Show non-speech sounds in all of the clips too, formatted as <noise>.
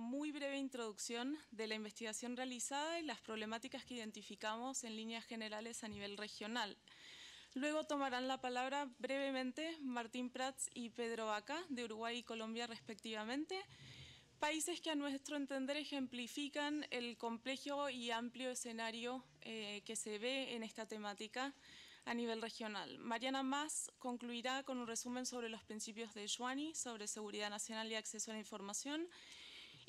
muy breve introducción de la investigación realizada y las problemáticas que identificamos en líneas generales a nivel regional. Luego tomarán la palabra brevemente Martín Prats y Pedro Vaca, de Uruguay y Colombia respectivamente, países que a nuestro entender ejemplifican el complejo y amplio escenario eh, que se ve en esta temática a nivel regional. Mariana Más concluirá con un resumen sobre los principios de Joani sobre seguridad nacional y acceso a la información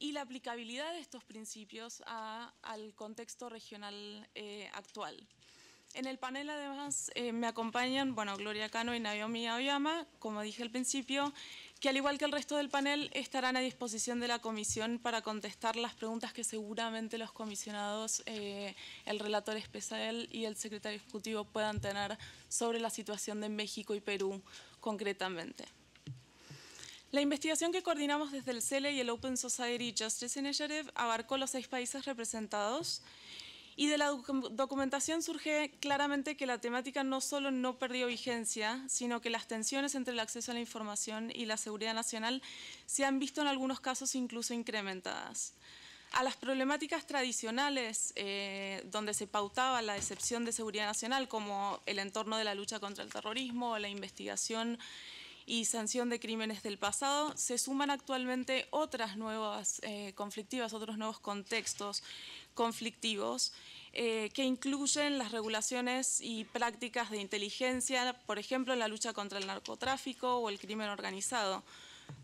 y la aplicabilidad de estos principios al contexto regional eh, actual. En el panel además eh, me acompañan, bueno, Gloria Cano y Naomi Aoyama, como dije al principio, que al igual que el resto del panel estarán a disposición de la comisión para contestar las preguntas que seguramente los comisionados, eh, el relator especial y el secretario ejecutivo puedan tener sobre la situación de México y Perú concretamente. La investigación que coordinamos desde el CELE y el Open Society Justice Initiative abarcó los seis países representados y de la documentación surge claramente que la temática no solo no perdió vigencia, sino que las tensiones entre el acceso a la información y la seguridad nacional se han visto en algunos casos incluso incrementadas. A las problemáticas tradicionales, eh, donde se pautaba la excepción de seguridad nacional, como el entorno de la lucha contra el terrorismo o la investigación y sanción de crímenes del pasado, se suman actualmente otras nuevas eh, conflictivas, otros nuevos contextos conflictivos eh, que incluyen las regulaciones y prácticas de inteligencia, por ejemplo, en la lucha contra el narcotráfico o el crimen organizado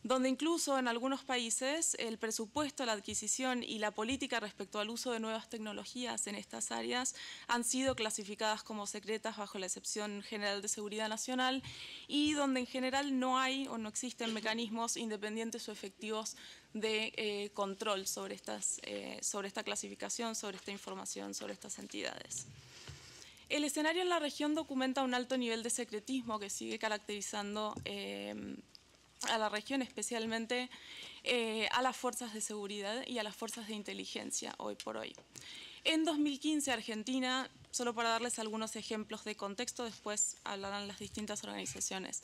donde incluso en algunos países el presupuesto, la adquisición y la política respecto al uso de nuevas tecnologías en estas áreas han sido clasificadas como secretas bajo la excepción general de seguridad nacional y donde en general no hay o no existen mecanismos independientes o efectivos de eh, control sobre, estas, eh, sobre esta clasificación, sobre esta información, sobre estas entidades. El escenario en la región documenta un alto nivel de secretismo que sigue caracterizando eh, a la región, especialmente eh, a las fuerzas de seguridad y a las fuerzas de inteligencia hoy por hoy. En 2015 Argentina, solo para darles algunos ejemplos de contexto, después hablarán las distintas organizaciones.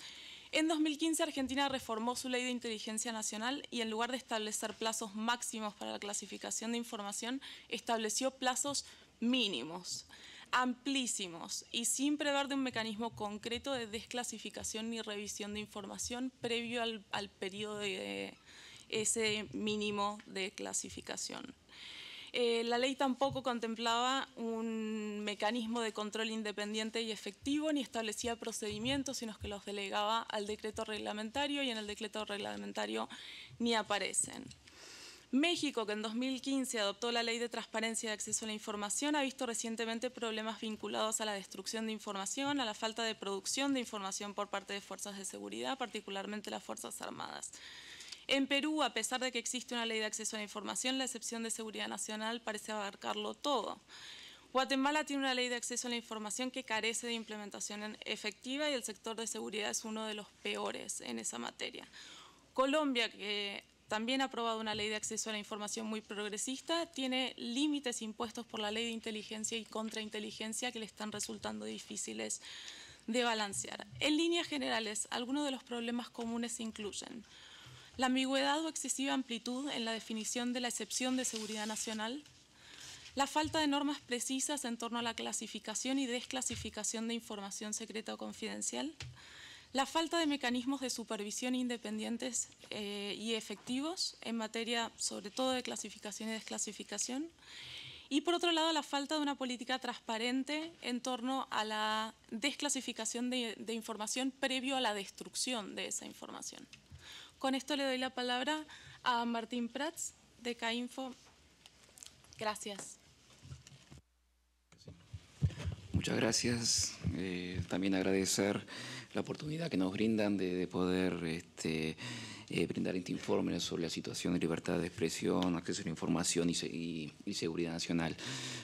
En 2015 Argentina reformó su ley de inteligencia nacional y en lugar de establecer plazos máximos para la clasificación de información, estableció plazos mínimos amplísimos y sin prever de un mecanismo concreto de desclasificación ni revisión de información previo al, periodo de ese mínimo de clasificación. Eh, la ley tampoco contemplaba un mecanismo de control independiente y efectivo, ni establecía procedimientos, sino que los delegaba al decreto reglamentario y en el decreto reglamentario ni aparecen. México, que en 2015 adoptó la Ley de Transparencia de Acceso a la Información, ha visto recientemente problemas vinculados a la destrucción de información, a la falta de producción de información por parte de fuerzas de seguridad, particularmente las Fuerzas Armadas. En Perú, a pesar de que existe una ley de acceso a la información, la excepción de seguridad nacional parece abarcarlo todo. Guatemala tiene una ley de acceso a la información que carece de implementación efectiva y el sector de seguridad es uno de los peores en esa materia. Colombia, que también ha aprobado una ley de acceso a la información muy progresista, tiene límites impuestos por la ley de inteligencia y contrainteligencia que le están resultando difíciles de balancear. En líneas generales, algunos de los problemas comunes incluyen la ambigüedad o excesiva amplitud en la definición de la excepción de seguridad nacional, la falta de normas precisas en torno a la clasificación y desclasificación de información secreta o confidencial, la falta de mecanismos de supervisión independientes eh, y efectivos en materia sobre todo de clasificación y desclasificación. Y por otro lado, la falta de una política transparente en torno a la desclasificación de, información previo a la destrucción de esa información. Con esto le doy la palabra a Martín Prats, de CAINFO. Gracias. Muchas gracias. Eh, también agradecer la oportunidad que nos brindan de, poder este, eh, brindar este informe sobre la situación de libertad de expresión, acceso a la información y, seguridad nacional.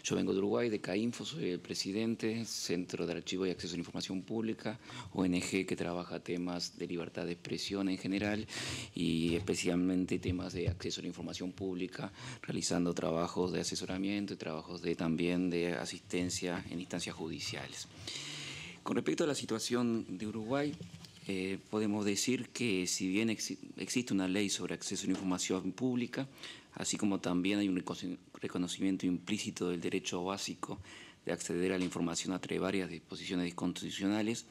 Yo vengo de Uruguay, de CAINFO, soy el presidente, Centro de Archivo y Acceso a la Información Pública, ONG que trabaja temas de libertad de expresión en general y especialmente temas de acceso a la información pública, realizando trabajos de asesoramiento y trabajos de, también de asistencia en instancias judiciales. Con respecto a la situación de Uruguay, eh, podemos decir que si bien existe una ley sobre acceso a la información pública, así como también hay un reconocimiento implícito del derecho básico de acceder a la información a través de varias disposiciones constitucionales,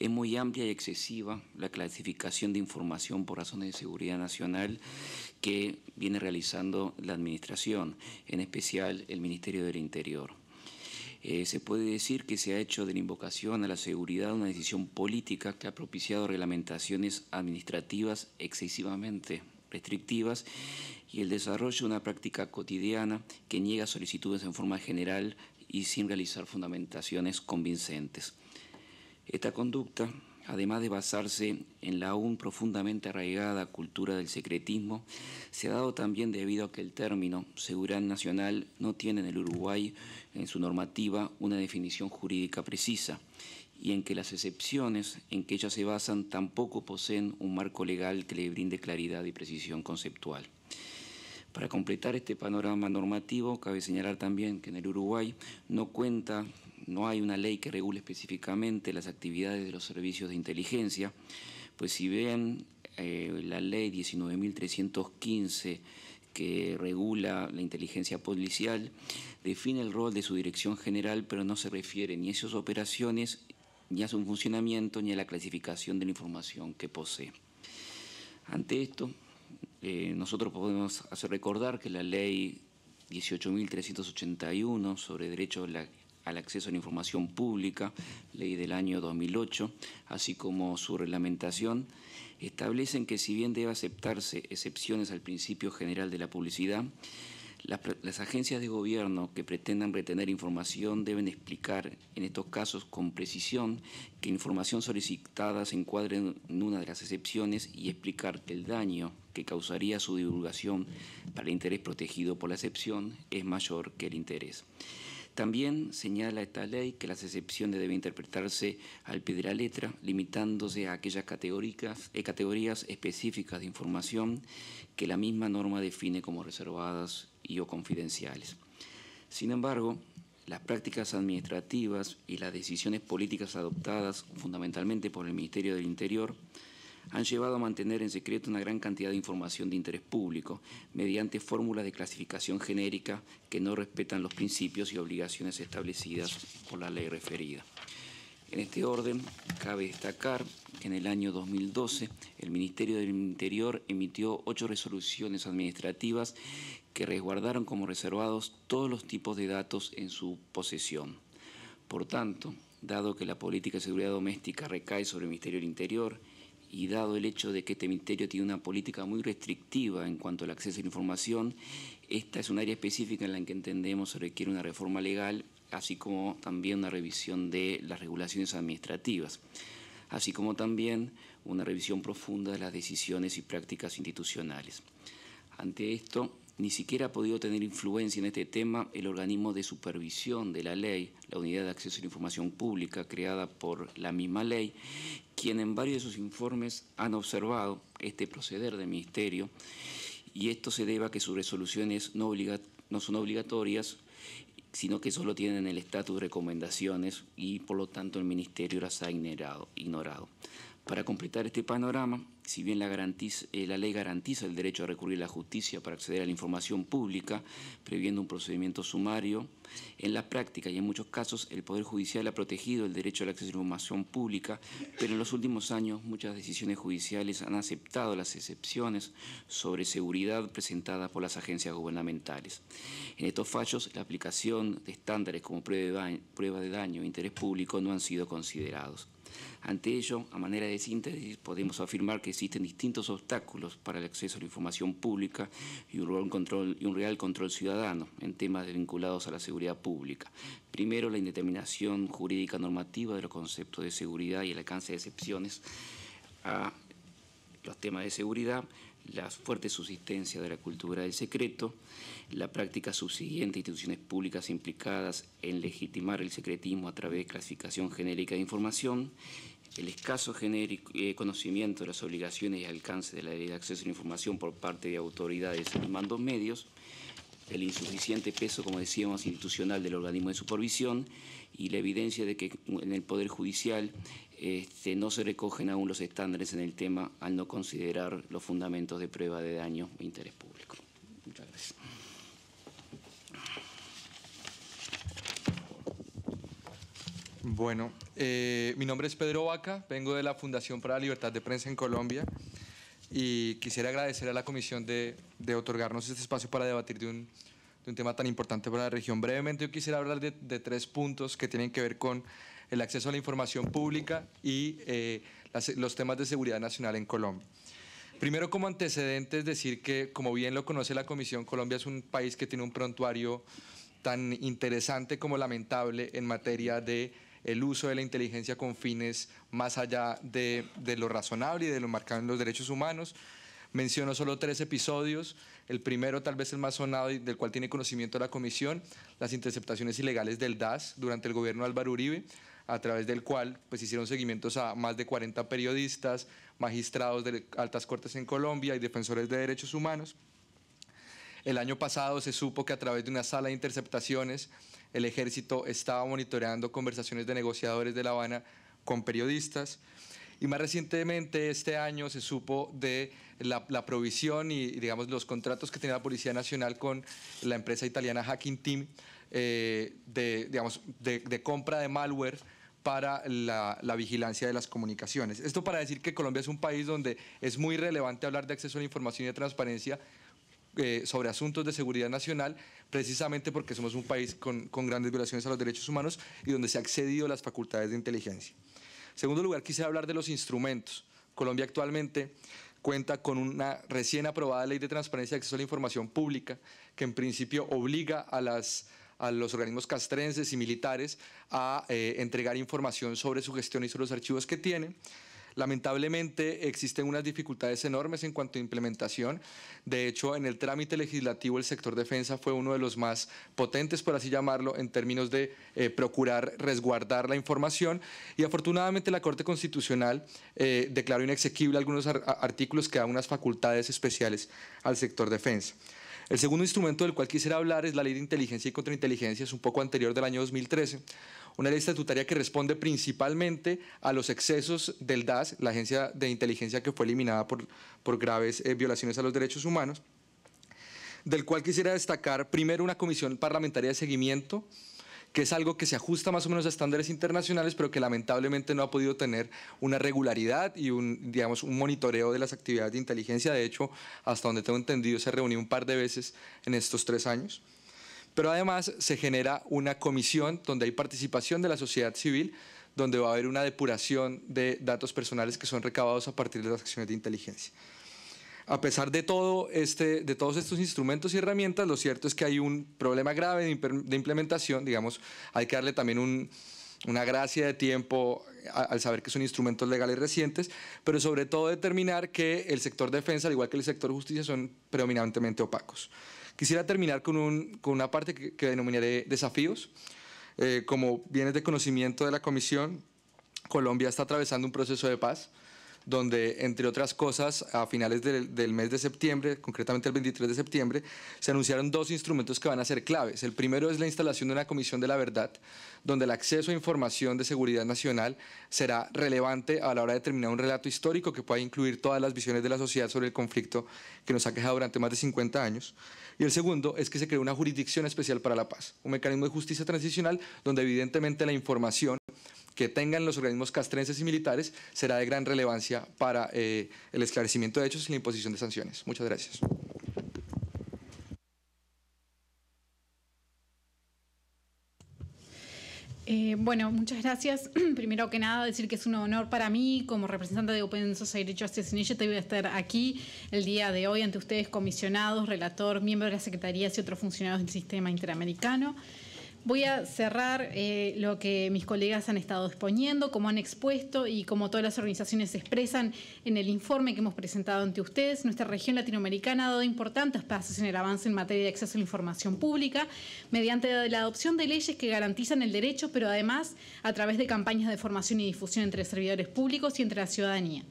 es muy amplia y excesiva la clasificación de información por razones de seguridad nacional que viene realizando la Administración, en especial el Ministerio del Interior. Eh, se puede decir que se ha hecho de la invocación a la seguridad una decisión política que ha propiciado reglamentaciones administrativas excesivamente restrictivas y el desarrollo de una práctica cotidiana que niega solicitudes en forma general y sin realizar fundamentaciones convincentes. Esta conducta además de basarse en la aún profundamente arraigada cultura del secretismo, se ha dado también debido a que el término seguridad nacional no tiene en el Uruguay, en su normativa, una definición jurídica precisa y en que las excepciones en que ellas se basan tampoco poseen un marco legal que le brinde claridad y precisión conceptual. Para completar este panorama normativo, cabe señalar también que en el Uruguay no cuenta no hay una ley que regule específicamente las actividades de los servicios de inteligencia, pues si ven eh, la ley 19.315 que regula la inteligencia policial, define el rol de su dirección general, pero no se refiere ni a sus operaciones, ni a su funcionamiento, ni a la clasificación de la información que posee. Ante esto, eh, nosotros podemos hacer recordar que la ley 18.381 sobre derechos... a la al acceso a la información pública, ley del año 2008, así como su reglamentación, establecen que si bien debe aceptarse excepciones al principio general de la publicidad, las, agencias de gobierno que pretendan retener información deben explicar, en estos casos con precisión, que información solicitada se encuadre en una de las excepciones y explicar que el daño que causaría su divulgación para el interés protegido por la excepción es mayor que el interés. También señala esta ley que las excepciones deben interpretarse al pie de la letra, limitándose a aquellas eh, categorías específicas de información que la misma norma define como reservadas y o confidenciales. Sin embargo, las prácticas administrativas y las decisiones políticas adoptadas fundamentalmente por el Ministerio del Interior han llevado a mantener en secreto una gran cantidad de información de interés público mediante fórmulas de clasificación genérica que no respetan los principios y obligaciones establecidas por la ley referida. En este orden, cabe destacar que en el año 2012 el Ministerio del Interior emitió ocho resoluciones administrativas que resguardaron como reservados todos los tipos de datos en su posesión. Por tanto, dado que la política de seguridad doméstica recae sobre el Ministerio del Interior, y dado el hecho de que este ministerio tiene una política muy restrictiva en cuanto al acceso a la información, esta es un área específica en la que entendemos se requiere una reforma legal, así como también una revisión de las regulaciones administrativas, así como también una revisión profunda de las decisiones y prácticas institucionales. Ante esto, ni siquiera ha podido tener influencia en este tema el organismo de supervisión de la ley, la Unidad de Acceso a la Información Pública, creada por la misma ley, quien en varios de sus informes han observado este proceder del Ministerio y esto se debe a que sus resoluciones no, no son obligatorias, sino que solo tienen el estatus de recomendaciones y por lo tanto el Ministerio las ha ignorado. Para completar este panorama, si bien eh, la, ley garantiza el derecho a recurrir a la justicia para acceder a la información pública, previendo un procedimiento sumario, en la práctica y en muchos casos el Poder Judicial ha protegido el derecho al acceso a la información pública, pero en los últimos años muchas decisiones judiciales han aceptado las excepciones sobre seguridad presentadas por las agencias gubernamentales. En estos fallos, la aplicación de estándares como prueba de daño e interés público no han sido considerados. Ante ello, a manera de síntesis, podemos afirmar que existen distintos obstáculos para el acceso a la información pública y un real control, ciudadano en temas vinculados a la seguridad pública. Primero, la indeterminación jurídica normativa de los conceptos de seguridad y el alcance de excepciones a los temas de seguridad, la fuerte subsistencia de la cultura del secreto, la práctica subsiguiente de instituciones públicas implicadas en legitimar el secretismo a través de clasificación genérica de información, el escaso genérico, eh, conocimiento de las obligaciones y alcance de la ley de acceso a la información por parte de autoridades y mandos medios, el insuficiente peso, como decíamos, institucional del organismo de supervisión y la evidencia de que en el Poder Judicial este, no se recogen aún los estándares en el tema al no considerar los fundamentos de prueba de daño e interés público. Muchas gracias. Bueno, eh, mi nombre es Pedro Vaca, vengo de la Fundación para la Libertad de Prensa en Colombia y quisiera agradecer a la Comisión de, otorgarnos este espacio para debatir de un, tema tan importante para la región. Brevemente yo quisiera hablar de, tres puntos que tienen que ver con el acceso a la información pública y eh, los temas de seguridad nacional en Colombia. Primero, como antecedente, decir que, como bien lo conoce la Comisión, Colombia es un país que tiene un prontuario tan interesante como lamentable en materia de el uso de la inteligencia con fines más allá de, lo razonable y de lo marcado en los derechos humanos. Menciono solo tres episodios. El primero, tal vez el más sonado y del cual tiene conocimiento la Comisión, las interceptaciones ilegales del DAS durante el gobierno de Álvaro Uribe, a través del cual pues, hicieron seguimientos a más de 40 periodistas, magistrados de altas cortes en Colombia y defensores de derechos humanos. El año pasado se supo que a través de una sala de interceptaciones el ejército estaba monitoreando conversaciones de negociadores de La Habana con periodistas. Y más recientemente este año se supo de la, provisión y, digamos, los contratos que tenía la Policía Nacional con la empresa italiana Hacking Team eh, de, digamos, de, compra de malware para la, vigilancia de las comunicaciones. Esto para decir que Colombia es un país donde es muy relevante hablar de acceso a la información y de transparencia eh, sobre asuntos de seguridad nacional, precisamente porque somos un país con, grandes violaciones a los derechos humanos y donde se ha accedido a las facultades de inteligencia. En segundo lugar, quise hablar de los instrumentos. Colombia actualmente cuenta con una recién aprobada ley de transparencia y acceso a la información pública que en principio obliga a, los organismos castrenses y militares a eh, entregar información sobre su gestión y sobre los archivos que tienen. Lamentablemente existen unas dificultades enormes en cuanto a implementación. De hecho, en el trámite legislativo el sector defensa fue uno de los más potentes, por así llamarlo, en términos de eh, procurar resguardar la información. Y afortunadamente la Corte Constitucional eh, declaró inexequible algunos artículos que dan unas facultades especiales al sector defensa. El segundo instrumento del cual quisiera hablar es la Ley de Inteligencia y Contrainteligencia, es un poco anterior del año 2013, una ley estatutaria que responde principalmente a los excesos del DAS, la agencia de inteligencia que fue eliminada por, graves eh, violaciones a los derechos humanos, del cual quisiera destacar primero una comisión parlamentaria de seguimiento que es algo que se ajusta más o menos a estándares internacionales, pero que lamentablemente no ha podido tener una regularidad y un, digamos, un monitoreo de las actividades de inteligencia. De hecho, hasta donde tengo entendido, se reunió un par de veces en estos tres años. Pero además se genera una comisión donde hay participación de la sociedad civil, donde va a haber una depuración de datos personales que son recabados a partir de las acciones de inteligencia. A pesar de, este, de todos estos instrumentos y herramientas, lo cierto es que hay un problema grave de, implementación, digamos, hay que darle también una gracia de tiempo al saber que son instrumentos legales recientes, pero sobre todo determinar que el sector defensa, al igual que el sector justicia, son predominantemente opacos. Quisiera terminar con, una parte que, denominaré desafíos. Eh, como bienes de conocimiento de la Comisión, Colombia está atravesando un proceso de paz donde, entre otras cosas, a finales del, mes de septiembre, concretamente el 23 de septiembre, se anunciaron dos instrumentos que van a ser claves. El primero es la instalación de una comisión de la verdad, donde el acceso a información de seguridad nacional será relevante a la hora de determinar un relato histórico que pueda incluir todas las visiones de la sociedad sobre el conflicto que nos ha quejado durante más de 50 años. Y el segundo es que se creó una jurisdicción especial para la paz, un mecanismo de justicia transicional donde evidentemente la información que tengan los organismos castrenses y militares será de gran relevancia para eh, el esclarecimiento de hechos y la imposición de sanciones. Muchas gracias. Eh, bueno, muchas gracias. <clears throat> Primero que nada, decir que es un honor para mí, como representante de Open Society Justice Initiative, estar aquí el día de hoy ante ustedes, comisionados, relator, miembros de las secretarías y otros funcionarios del sistema interamericano. Voy a cerrar eh, lo que mis colegas han estado exponiendo, como han expuesto y como todas las organizaciones expresan en el informe que hemos presentado ante ustedes. Nuestra región latinoamericana ha dado importantes pasos en el avance en materia de acceso a la información pública mediante la adopción de leyes que garantizan el derecho, pero además a través de campañas de formación y difusión entre servidores públicos y entre la ciudadanía.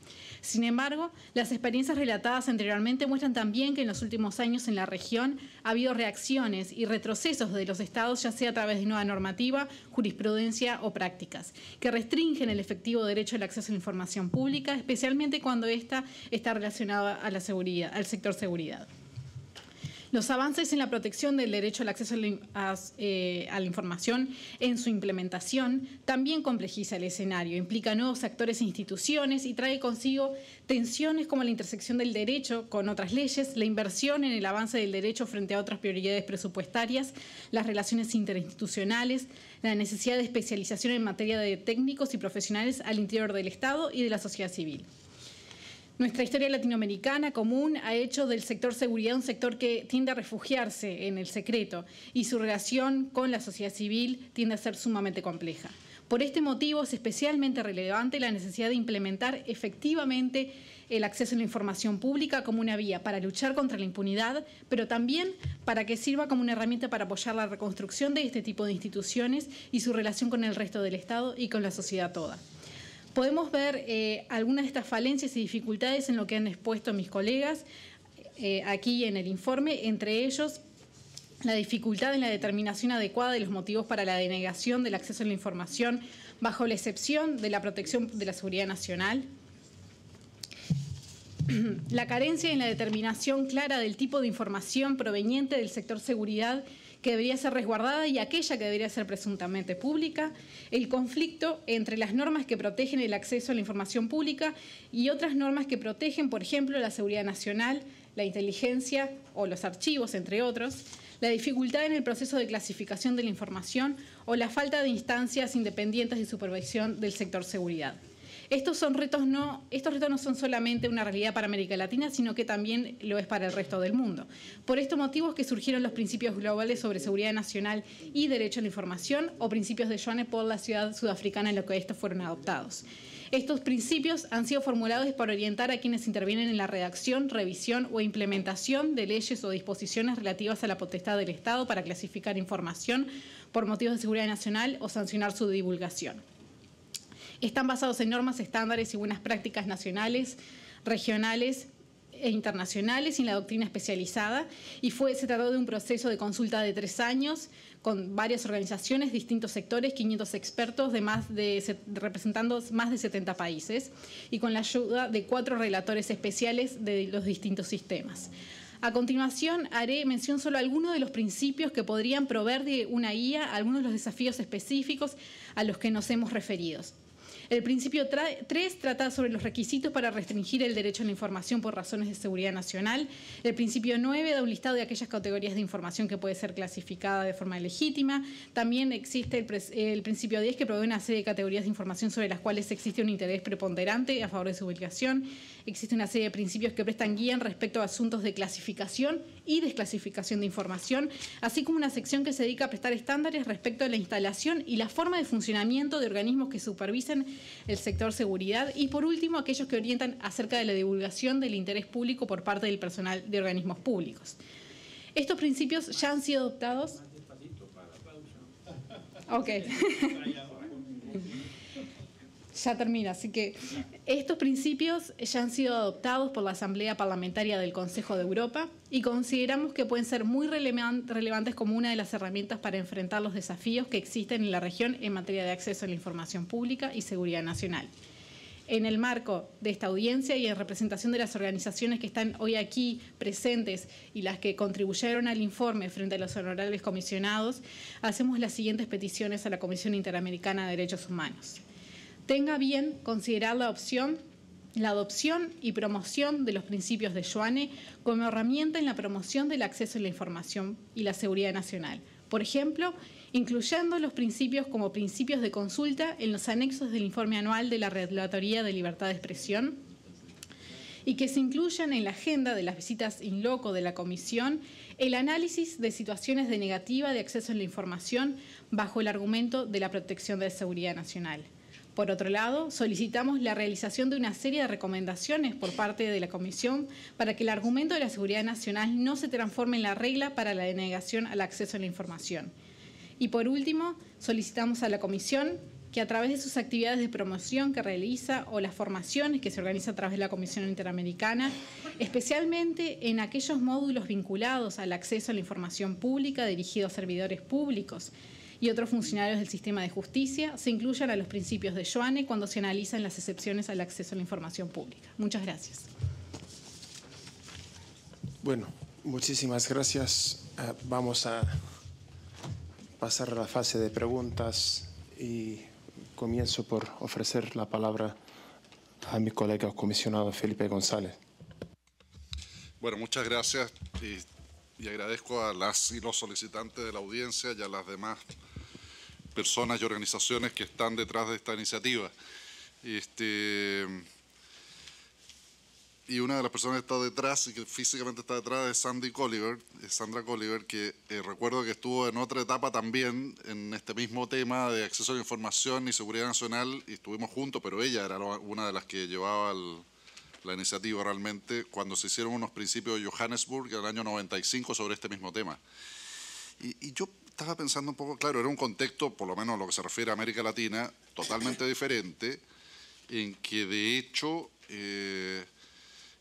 Sin embargo, las experiencias relatadas anteriormente muestran también que en los últimos años en la región ha habido reacciones y retrocesos de los estados, ya sea a través de nueva normativa, jurisprudencia o prácticas, que restringen el efectivo derecho al acceso a la información pública, especialmente cuando ésta está relacionada a la seguridad, al sector seguridad los avances en la protección del derecho al acceso eh, a la, información en su implementación también complejiza el escenario, implica nuevos actores e instituciones y trae consigo tensiones como la intersección del derecho con otras leyes, la inversión en el avance del derecho frente a otras prioridades presupuestarias, las relaciones interinstitucionales, la necesidad de especialización en materia de técnicos y profesionales al interior del Estado y de la sociedad civil. Nuestra historia latinoamericana común ha hecho del sector seguridad un sector que tiende a refugiarse en el secreto y su relación con la sociedad civil tiende a ser sumamente compleja. Por este motivo es especialmente relevante la necesidad de implementar efectivamente el acceso a la información pública como una vía para luchar contra la impunidad, pero también para que sirva como una herramienta para apoyar la reconstrucción de este tipo de instituciones y su relación con el resto del Estado y con la sociedad toda. Podemos ver eh, algunas de estas falencias y dificultades en lo que han expuesto mis colegas eh, aquí en el informe, entre ellos la dificultad en la determinación adecuada de los motivos para la denegación del acceso a la información bajo la excepción de la protección de la seguridad nacional, <clears throat> la carencia en la determinación clara del tipo de información proveniente del sector seguridad que debería ser resguardada y aquella que debería ser presuntamente pública, el conflicto entre las normas que protegen el acceso a la información pública y otras normas que protegen, por ejemplo, la seguridad nacional, la inteligencia o los archivos, entre otros, la dificultad en el proceso de clasificación de la información o la falta de instancias independientes de supervisión del sector seguridad. Estos, retos no, estos retos no son solamente una realidad para América Latina, sino que también lo es para el resto del mundo. Por estos motivos que surgieron los principios globales sobre seguridad nacional y derecho a la información, o principios de Joanne por la ciudad sudafricana en la que estos fueron adoptados. Estos principios han sido formulados para orientar a quienes intervienen en la redacción, revisión o implementación de leyes o disposiciones relativas a la potestad del Estado para clasificar información por motivos de seguridad nacional o sancionar su divulgación están basados en normas, estándares y buenas prácticas nacionales, regionales e internacionales y en la doctrina especializada. Y fue, se trató de un proceso de consulta de tres años con varias organizaciones, distintos sectores, 500 expertos de más de, representando más de 70 países y con la ayuda de cuatro relatores especiales de los distintos sistemas. A continuación haré mención solo algunos de los principios que podrían proveer de una guía, algunos de los desafíos específicos a los que nos hemos referido. El principio 3 trata sobre los requisitos para restringir el derecho a la información por razones de seguridad nacional. El principio 9 da un listado de aquellas categorías de información que puede ser clasificada de forma legítima. También existe el, principio 10 que provee una serie de categorías de información sobre las cuales existe un interés preponderante a favor de su publicación. Existe una serie de principios que prestan guía respecto a asuntos de clasificación y desclasificación de información, así como una sección que se dedica a prestar estándares respecto a la instalación y la forma de funcionamiento de organismos que supervisen el sector seguridad y por último aquellos que orientan acerca de la divulgación del interés público por parte del personal de organismos públicos. Estos principios ya han sido adoptados. Ok. <laughs> ya termina. Así que estos principios ya han sido adoptados por la Asamblea Parlamentaria del Consejo de Europa y consideramos que pueden ser muy relevantes como una de las herramientas para enfrentar los desafíos que existen en la región en materia de acceso a la información pública y seguridad nacional. En el marco de esta audiencia y en representación de las organizaciones que están hoy aquí presentes y las que contribuyeron al informe frente a los honorables comisionados, hacemos las siguientes peticiones a la Comisión Interamericana de Derechos Humanos tenga bien considerar la opción la adopción y promoción de los principios de Joanne como herramienta en la promoción del acceso a la información y la seguridad nacional. Por ejemplo, incluyendo los principios como principios de consulta en los anexos del informe anual de la Regulatoría de Libertad de Expresión y que se incluyan en la agenda de las visitas in loco de la Comisión el análisis de situaciones de negativa de acceso a la información bajo el argumento de la protección de la seguridad nacional. Por otro lado, solicitamos la realización de una serie de recomendaciones por parte de la Comisión para que el argumento de la seguridad nacional no se transforme en la regla para la denegación al acceso a la información. Y por último, solicitamos a la Comisión que a través de sus actividades de promoción que realiza o las formaciones que se organiza a través de la Comisión Interamericana, especialmente en aquellos módulos vinculados al acceso a la información pública dirigidos a servidores públicos, y otros funcionarios del sistema de justicia se incluyan a los principios de Joanne cuando se analizan las excepciones al acceso a la información pública. Muchas gracias. Bueno, muchísimas gracias. Ah, vamos a pasar a la fase de preguntas y comienzo por ofrecer la palabra a mi colega comisionado Felipe González. Bueno, muchas gracias y, y, agradezco a las y los solicitantes de la audiencia y a las demás personas y organizaciones que están detrás de esta iniciativa. Este, y una de las personas que está detrás y que físicamente está detrás es Sandy Sandra Colliver, que eh, recuerdo que estuvo en otra etapa también en este mismo tema de acceso a la información y seguridad nacional y estuvimos juntos, pero ella era una de las que llevaba la iniciativa realmente cuando se hicieron unos principios de Johannesburg en el año 95 sobre este mismo tema. y yo estaba pensando un poco, claro, era un contexto, por lo menos lo que se refiere a América Latina, totalmente diferente, en que de hecho eh,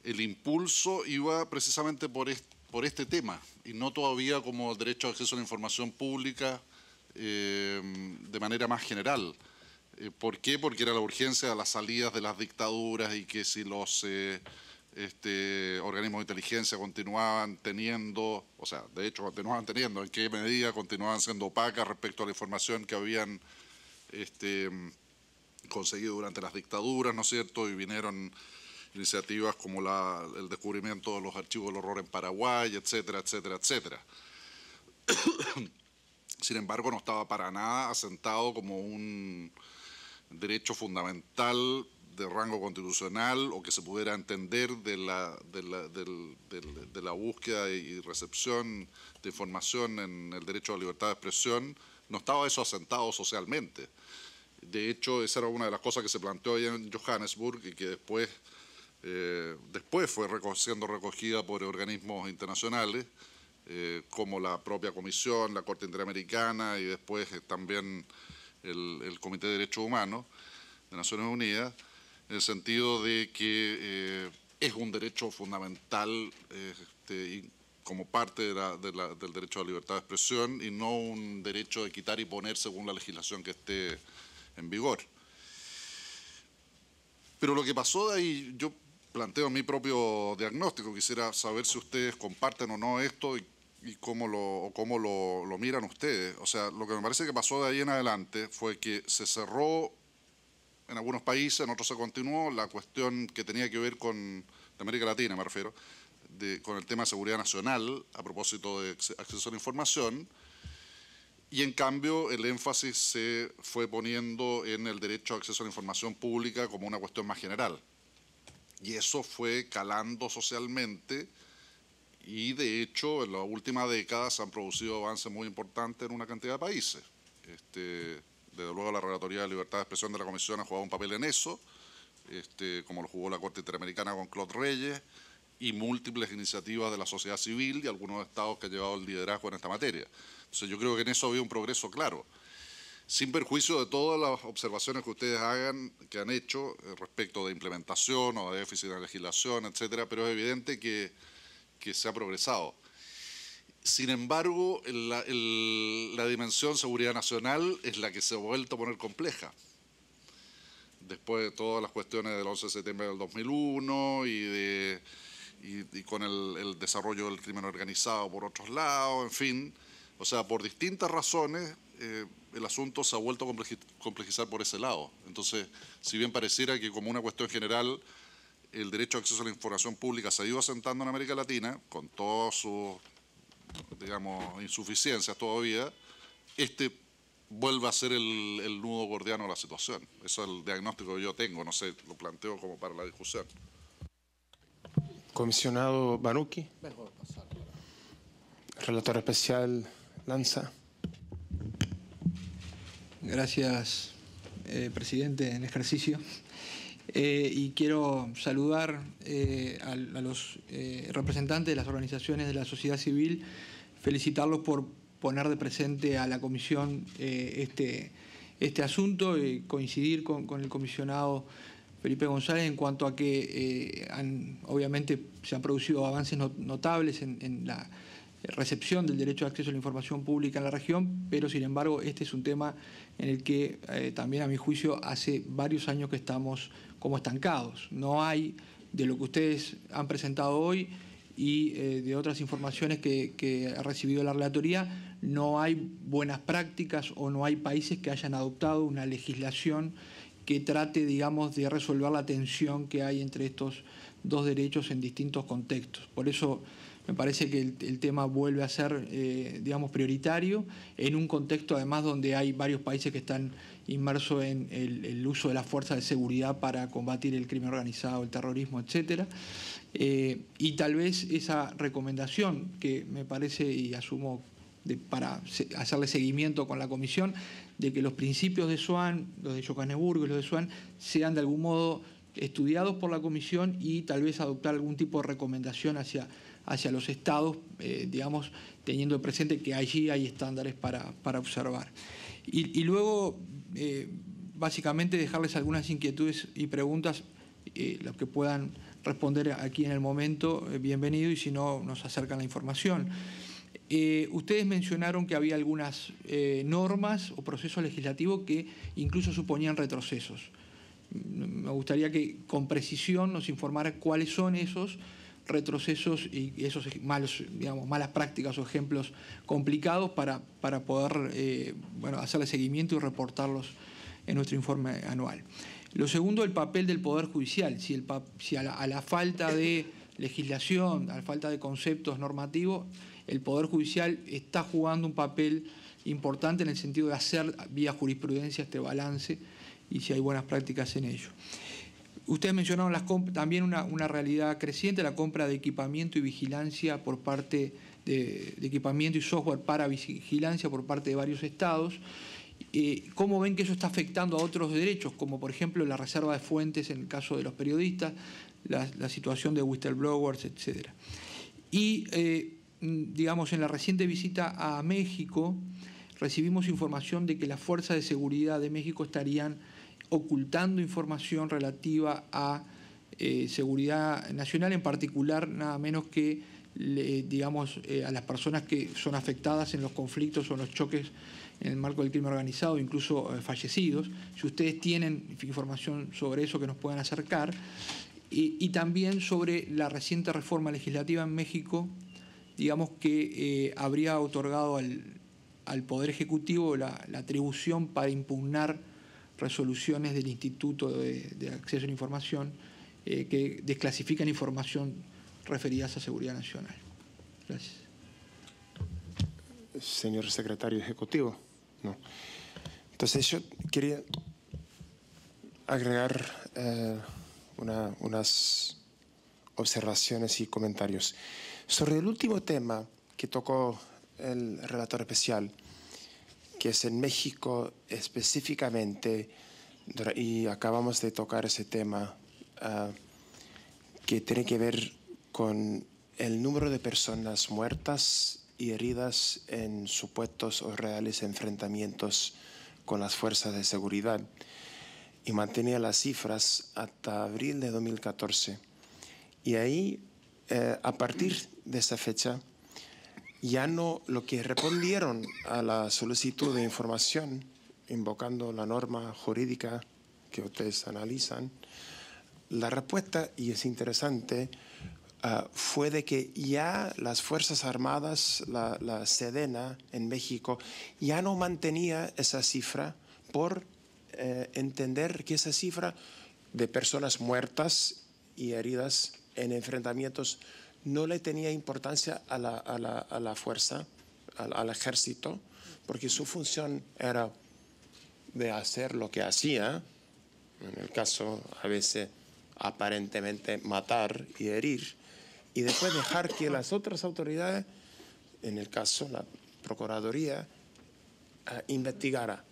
el impulso iba precisamente por este, por este tema, y no todavía como derecho a acceso a la información pública eh, de manera más general. Eh, ¿Por qué? Porque era la urgencia de las salidas de las dictaduras y que si los este, organismos de inteligencia continuaban teniendo, o sea, de hecho continuaban teniendo, en qué medida continuaban siendo opacas respecto a la información que habían este, conseguido durante las dictaduras, ¿no es cierto? Y vinieron iniciativas como la, el descubrimiento de los archivos del horror en Paraguay, etcétera, etcétera, etcétera. <coughs> Sin embargo, no estaba para nada asentado como un derecho fundamental de rango constitucional o que se pudiera entender de la, de la, búsqueda y recepción de información en el derecho a la libertad de expresión, no estaba eso asentado socialmente. De hecho, esa era una de las cosas que se planteó ahí en Johannesburg y que después, eh, después fue siendo recogida por organismos internacionales, eh, como la propia Comisión, la Corte Interamericana y después eh, también el, el Comité de Derechos Humanos de Naciones Unidas en el sentido de que eh, es un derecho fundamental este, como parte del derecho a la libertad de expresión y no un derecho de quitar y poner según la legislación que esté en vigor. Pero lo que pasó de ahí, yo planteo mi propio diagnóstico, quisiera saber si ustedes comparten o no esto y, cómo, lo, cómo lo, lo miran ustedes. O sea, lo que me parece que pasó de ahí en adelante fue que se cerró en algunos países, en otros se continuó, la cuestión que tenía que ver con América Latina, me refiero, con el tema de seguridad nacional a propósito de acceso a la información, y en cambio el énfasis se fue poniendo en el derecho a acceso a la información pública como una cuestión más general. Y eso fue calando socialmente y de hecho en las últimas décadas se han producido avances muy importantes en una cantidad de países. Este, desde luego la Relatoría de Libertad de Expresión de la Comisión ha jugado un papel en eso, este, como lo jugó la Corte Interamericana con Claude Reyes, y múltiples iniciativas de la sociedad civil y algunos estados que han llevado el liderazgo en esta materia. Entonces yo creo que en eso había un progreso claro. Sin perjuicio de todas las observaciones que ustedes hagan, que han hecho eh, respecto de implementación o de déficit de legislación, etcétera, pero es evidente que, que se ha progresado. Sin embargo, la, dimensión seguridad nacional es la que se ha vuelto a poner compleja. Después de todas las cuestiones del 11 de septiembre del 2001 y, con el, desarrollo del crimen organizado por otros lados, en fin. O sea, por distintas razones, eh, el asunto se ha vuelto a complejizar por ese lado. Entonces, si bien pareciera que como una cuestión general el derecho a acceso a la información pública se ha ido asentando en América Latina, con todos sus digamos, insuficiencias todavía, este vuelva a ser el, nudo gordiano de la situación. Eso es el diagnóstico que yo tengo, no sé, lo planteo como para la discusión. Comisionado Banuki. Relator especial Lanza. Gracias, eh, presidente, en ejercicio. Eh, y quiero saludar eh, a, los eh, representantes de las organizaciones de la sociedad civil, felicitarlos por poner de presente a la comisión este, este asunto y coincidir con, el comisionado Felipe González en cuanto a que han, obviamente se han producido avances notables en la recepción del derecho de acceso a la información pública en la región, pero sin embargo este es un tema en el que eh, también a mi juicio hace varios años que estamos como estancados. No hay de lo que ustedes han presentado hoy y eh, de otras informaciones que, ha recibido la relatoría, no hay buenas prácticas o no hay países que hayan adoptado una legislación que trate, digamos, de resolver la tensión que hay entre estos dos derechos en distintos contextos. Por eso me parece que el, tema vuelve a ser, eh, digamos, prioritario en un contexto además donde hay varios países que están inmersos en el, uso de las fuerzas de seguridad para combatir el crimen organizado, el terrorismo, etcétera. Eh, y tal vez esa recomendación que me parece y asumo para hacerle seguimiento con la comisión, de que los principios de Swan, los de Johannesburgo y los de Swan, sean de algún modo estudiados por la comisión y tal vez adoptar algún tipo de recomendación hacia hacia los estados, eh, digamos, teniendo presente que allí hay estándares para, observar. Y, luego, eh, básicamente, dejarles algunas inquietudes y preguntas, eh, que puedan responder aquí en el momento, bienvenido, y si no, nos acercan la información. ustedes mencionaron que había algunas normas o procesos legislativos que incluso suponían retrocesos. Mm, me gustaría que con precisión nos informara cuáles son esos retrocesos y esos malos, digamos, malas prácticas o ejemplos complicados para, poder eh, hacerle seguimiento y reportarlos en nuestro informe anual. Lo segundo, el papel del Poder Judicial. Si, a, la, falta de legislación, a la falta de conceptos normativos, el Poder Judicial está jugando un papel importante en el sentido de hacer vía jurisprudencia este balance y si hay buenas prácticas en ello. Ustedes mencionaron las también una, realidad creciente, la compra de equipamiento y vigilancia por parte de, equipamiento y software para vigilancia por parte de varios estados. Eh, ¿Cómo ven que eso está afectando a otros derechos, como por ejemplo la reserva de fuentes en el caso de los periodistas, la, situación de whistleblowers, etcétera? Y, eh, digamos, en la reciente visita a México, recibimos información de que las fuerzas de seguridad de México estarían ocultando información relativa a eh, seguridad nacional, en particular nada menos que digamos, eh, a las personas que son afectadas en los conflictos o en los choques en el marco del crimen organizado, incluso eh, fallecidos. Si ustedes tienen información sobre eso que nos puedan acercar. Y, también sobre la reciente reforma legislativa en México, digamos que habría otorgado al, Poder Ejecutivo la atribución para impugnar resoluciones del Instituto de, Acceso a la Información eh, que desclasifican información referida a seguridad nacional. Gracias. Señor secretario ejecutivo, Entonces yo quería agregar eh, unas observaciones y comentarios. Sobre el último tema que tocó el relator especial, que es en México específicamente, y acabamos de tocar ese tema, ah, que tiene que ver con el número de personas muertas y heridas en supuestos o reales enfrentamientos con las fuerzas de seguridad y mantenía las cifras hasta abril de 2014. Y ahí, eh, a partir de esa fecha, ya no, lo que respondieron a la solicitud de información, invocando la norma jurídica que ustedes analizan, la respuesta, y es interesante, ah, fue de que ya las Fuerzas Armadas, la, Sedena en México, ya no mantenía esa cifra por eh, entender que esa cifra de personas muertas y heridas en enfrentamientos no le tenía importancia a la, fuerza, al, ejército, porque su función era de hacer lo que hacía, en el caso a veces aparentemente matar y herir, y después dejar que las otras autoridades, en el caso la Procuraduría, ah, investigara.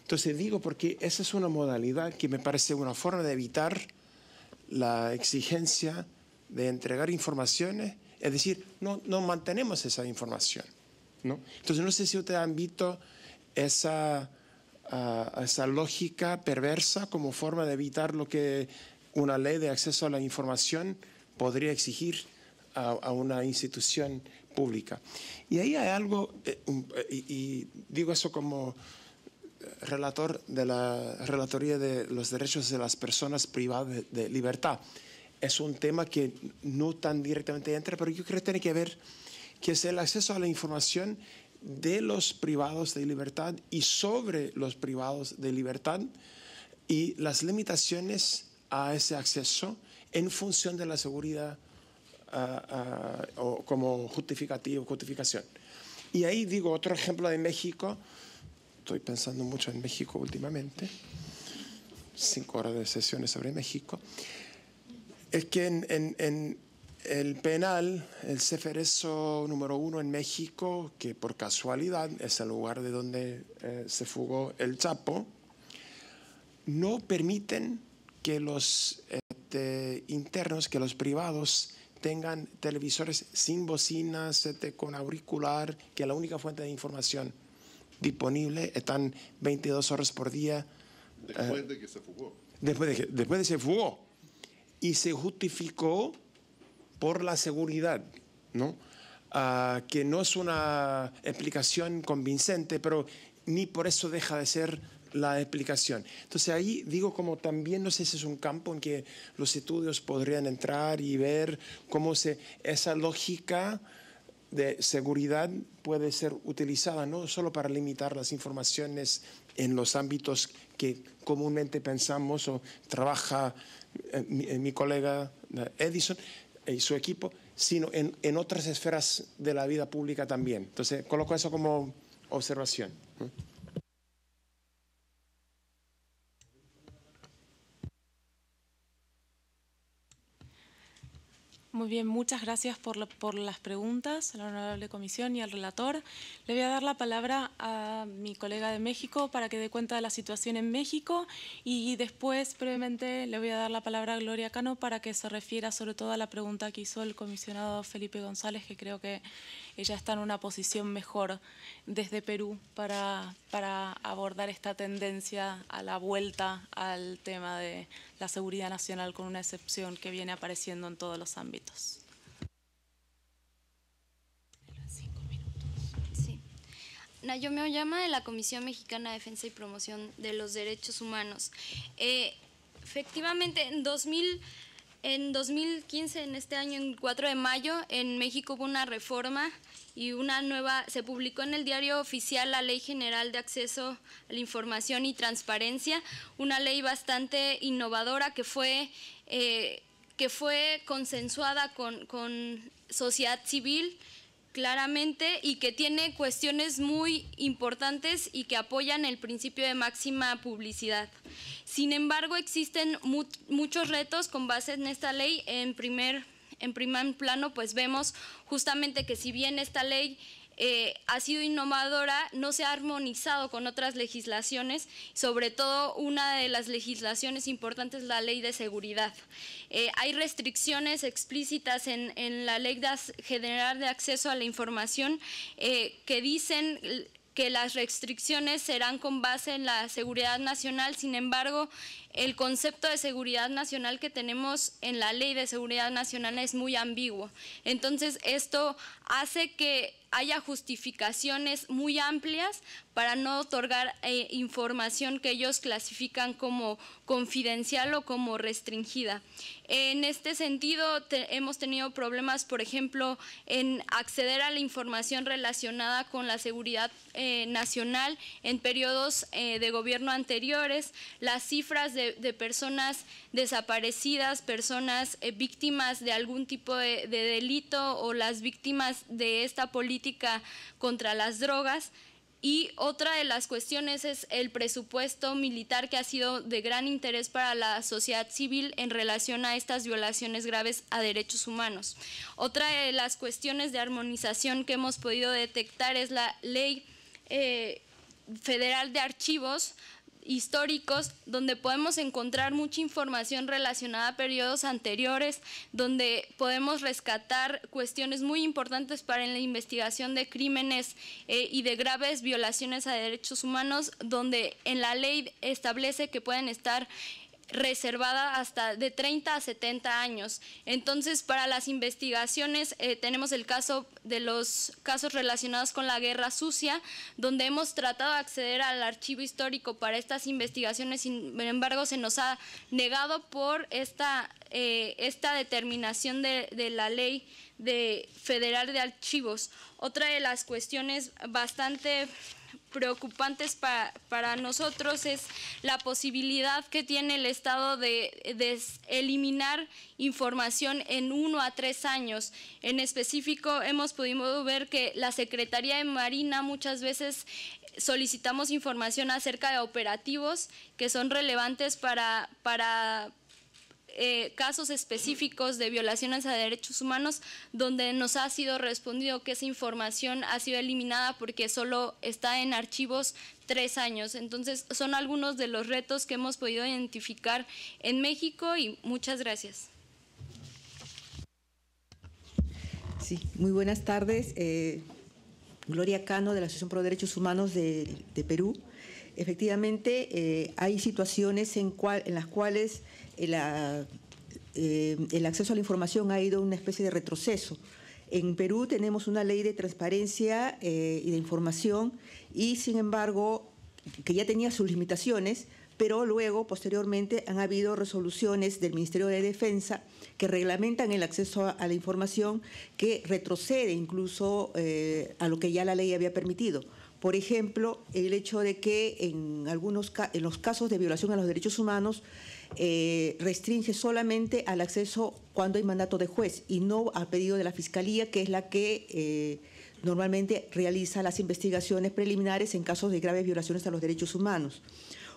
Entonces digo porque esa es una modalidad que me parece una forma de evitar la exigencia de entregar informaciones, es decir, no, no mantenemos esa información. ¿no? Entonces no sé si ustedes han visto esa, ah, esa lógica perversa como forma de evitar lo que una ley de acceso a la información podría exigir a, una institución pública. Y ahí hay algo, eh, eh, y, y, digo eso como relator de la Relatoría de los Derechos de las Personas Privadas de Libertad, es un tema que no tan directamente entra, pero yo creo que tiene que ver que es el acceso a la información de los privados de libertad y sobre los privados de libertad y las limitaciones a ese acceso en función de la seguridad como ah, justificativa ah, o como justificativo, justificación. Y ahí digo otro ejemplo de México, estoy pensando mucho en México últimamente, cinco horas de sesiones sobre México, es que en, el penal, el cefereso número uno en México, que por casualidad es el lugar de donde eh, se fugó el Chapo, no permiten que los este, internos, que los privados tengan televisores sin bocinas, este, con auricular, que la única fuente de información disponible están 22 horas por día. Después eh, de que se fugó. Después de después de que se fugó y se justificó por la seguridad, ¿no? Ah, que no es una explicación convincente, pero ni por eso deja de ser la explicación. Entonces ahí digo como también, no sé si es un campo en que los estudios podrían entrar y ver cómo se, esa lógica de seguridad puede ser utilizada no solo para limitar las informaciones en los ámbitos que comúnmente pensamos o trabaja eh, eh, mi, colega eh, Edison y su equipo, sino en, en, otras esferas de la vida pública también. Entonces, coloco eso como observación. Muy bien, muchas gracias por, las preguntas a la honorable comisión y al relator. Le voy a dar la palabra a mi colega de México para que dé cuenta de la situación en México y después brevemente le voy a dar la palabra a Gloria Cano para que se refiera sobre todo a la pregunta que hizo el comisionado Felipe González, que creo que ella está en una posición mejor desde Perú para, para abordar esta tendencia a la vuelta al tema de la seguridad nacional con una excepción que viene apareciendo en todos los ámbitos. Nayomi llama de la Comisión Mexicana de Defensa y Promoción de los Derechos Humanos. Eh, efectivamente, en 2000 en 2015, en este año, en 4 de mayo, en México hubo una reforma y una nueva, se publicó en el diario oficial la Ley General de Acceso a la Información y Transparencia, una ley bastante innovadora que fue, eh, consensuada con sociedad civil, claramente y que tiene cuestiones muy importantes y que apoyan el principio de máxima publicidad. Sin embargo, existen muchos retos con base en esta ley. En primer, en primer plano, pues vemos justamente que si bien esta ley eh, ha sido innovadora, no se ha armonizado con otras legislaciones, sobre todo una de las legislaciones importantes la ley de seguridad. Eh, hay restricciones explícitas en, la ley general de acceso a la información eh, que dicen que las restricciones serán con base en la seguridad nacional, sin embargo, el concepto de seguridad nacional que tenemos en la ley de seguridad nacional es muy ambiguo. Entonces, esto hace que haya justificaciones muy amplias para no otorgar eh, información que ellos clasifican como confidencial o como restringida. En este sentido, hemos tenido problemas, por ejemplo, en acceder a la información relacionada con la seguridad eh, nacional en periodos eh, de gobierno anteriores, las cifras de, personas desaparecidas, personas eh, víctimas de algún tipo de, delito o las víctimas de esta política contra las drogas. Y otra de las cuestiones es el presupuesto militar que ha sido de gran interés para la sociedad civil en relación a estas violaciones graves a derechos humanos. Otra de las cuestiones de armonización que hemos podido detectar es la ley eh, federal de archivos históricos donde podemos encontrar mucha información relacionada a periodos anteriores, donde podemos rescatar cuestiones muy importantes para la investigación de crímenes eh, y de graves violaciones a derechos humanos, donde en la ley establece que pueden estar reservada hasta de 30 a 70 años. Entonces, para las investigaciones eh, tenemos el caso de los casos relacionados con la guerra sucia, donde hemos tratado de acceder al archivo histórico para estas investigaciones, sin embargo, se nos ha negado por esta, eh, esta determinación de, la ley federal de archivos. Otra de las cuestiones bastante preocupantes para nosotros es la posibilidad que tiene el Estado de, eliminar información en uno a tres años. En específico, hemos podido ver que la Secretaría de Marina muchas veces solicitamos información acerca de operativos que son relevantes para, para eh, casos específicos de violaciones a derechos humanos donde nos ha sido respondido que esa información ha sido eliminada porque solo está en archivos tres años. Entonces, son algunos de los retos que hemos podido identificar en México y muchas gracias. Sí, muy buenas tardes. Eh, Gloria Cano, de la Asociación por Derechos Humanos de, Perú. Efectivamente, eh, hay situaciones en, cual, en las cuales eh, el acceso a la información ha ido a una especie de retroceso. En Perú tenemos una ley de transparencia eh, y de información y, sin embargo, que ya tenía sus limitaciones, pero luego, posteriormente, han habido resoluciones del Ministerio de Defensa que reglamentan el acceso a, la información que retrocede incluso eh, a lo que ya la ley había permitido. Por ejemplo, el hecho de que en algunos en los casos de violación a los derechos humanos eh, restringe solamente al acceso cuando hay mandato de juez y no a pedido de la Fiscalía, que es la que eh, normalmente realiza las investigaciones preliminares en casos de graves violaciones a los derechos humanos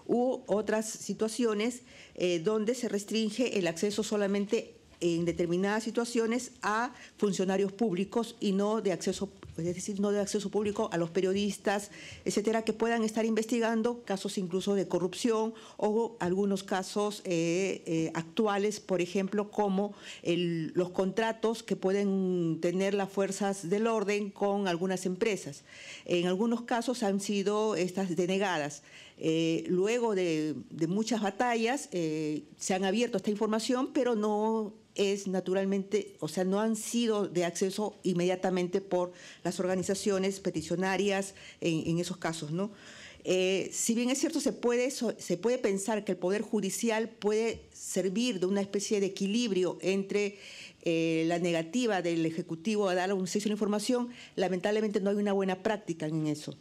u otras situaciones eh, donde se restringe el acceso solamente en determinadas situaciones a funcionarios públicos y no de acceso, es decir, no de acceso público a los periodistas, etcétera, que puedan estar investigando casos incluso de corrupción o algunos casos eh, eh, actuales, por ejemplo, como los contratos que pueden tener las fuerzas del orden con algunas empresas. En algunos casos han sido estas denegadas. Eh, luego de, muchas batallas se han abierto esta información, pero no es naturalmente, o sea, no han sido de acceso inmediatamente por las organizaciones peticionarias en, esos casos, ¿no? Eh, si bien es cierto, se puede, se puede pensar que el Poder Judicial puede servir de una especie de equilibrio entre eh, la negativa del Ejecutivo a dar un acceso a la información, lamentablemente no hay una buena práctica en eso.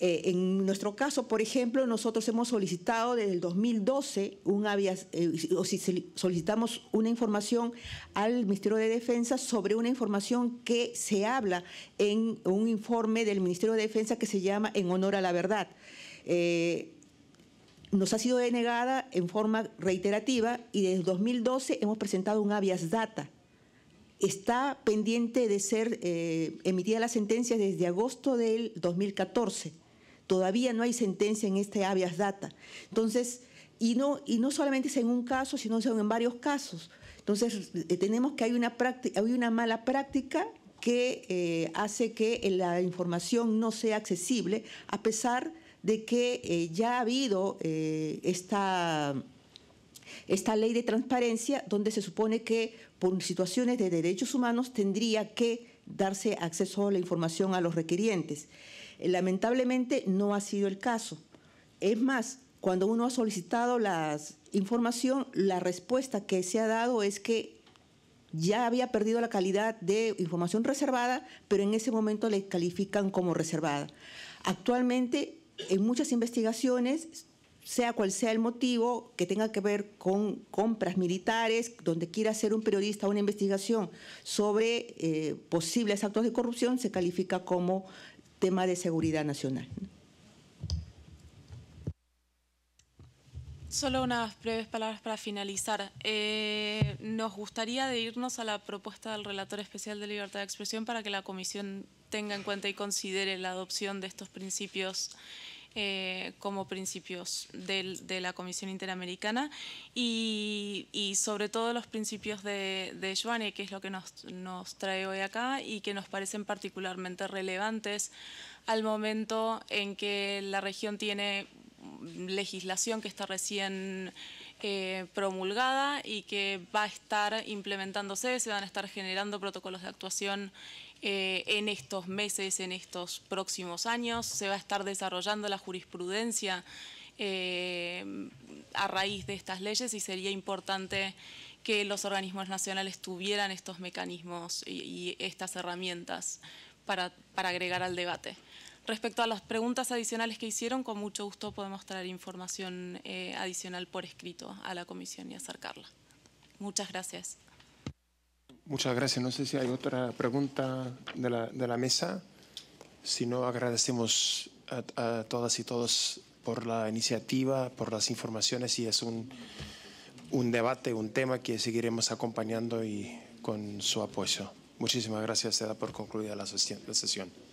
Eh, en nuestro caso, por ejemplo, nosotros hemos solicitado desde el 2012 un habeas, eh, o si solicitamos una información al Ministerio de Defensa sobre una información que se habla en un informe del Ministerio de Defensa que se llama En honor a la verdad. Eh, nos ha sido denegada en forma reiterativa y desde 2012 hemos presentado un habeas data está pendiente de ser emitida la sentencia desde agosto del 2014. Todavía no hay sentencia en este habeas data. Entonces, y no, y no solamente es en un caso, sino en varios casos. Entonces, eh, tenemos que hay una, hay una mala práctica que eh, hace que la información no sea accesible, a pesar de que eh, ya ha habido esta, esta ley de transparencia donde se supone que por situaciones de derechos humanos tendría que darse acceso a la información a los requerientes. Eh, lamentablemente no ha sido el caso. Es más, cuando uno ha solicitado la información, la respuesta que se ha dado es que ya había perdido la calidad de información reservada, pero en ese momento le califican como reservada. Actualmente, en muchas investigaciones, sea cual sea el motivo que tenga que ver con compras militares, donde quiera hacer un periodista una investigación sobre eh, posibles actos de corrupción, se califica como tema de seguridad nacional. Solo unas breves palabras para finalizar. Eh, nos gustaría de irnos a la propuesta del relator especial de libertad de expresión para que la comisión tenga en cuenta y considere la adopción de estos principios eh, como principios de la Comisión Interamericana y, sobre todo los principios de, de Joanne, que es lo que nos, nos trae hoy acá y que nos parecen particularmente relevantes al momento en que la región tiene legislación que está recién eh, promulgada y que va a estar implementándose, se van a estar generando protocolos de actuación eh, en estos meses, en estos próximos años, se va a estar desarrollando la jurisprudencia eh, a raíz de estas leyes y sería importante que los organismos nacionales tuvieran estos mecanismos y, estas herramientas para, agregar al debate. Respecto a las preguntas adicionales que hicieron, con mucho gusto podemos traer información eh, adicional por escrito a la comisión y acercarla. Muchas gracias. Muchas gracias. No sé si hay otra pregunta de la, mesa. Si no, agradecemos a, todas y todos por la iniciativa, por las informaciones y es un, un debate, un tema que seguiremos acompañando y con su apoyo. Muchísimas gracias, Seda, por concluir la sesión.